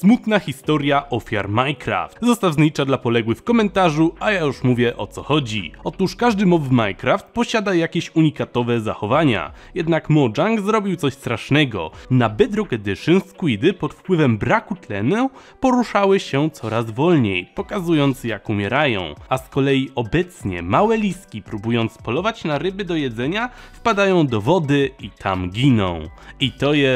Smutna historia ofiar Minecraft. Zostaw znicza dla poległych w komentarzu, a ja już mówię o co chodzi. Otóż każdy mob w Minecraft posiada jakieś unikatowe zachowania. Jednak Mojang zrobił coś strasznego. Na Bedrock Edition Squidy pod wpływem braku tlenu poruszały się coraz wolniej, pokazując jak umierają. A z kolei obecnie małe liski próbując polować na ryby do jedzenia wpadają do wody i tam giną. I to jest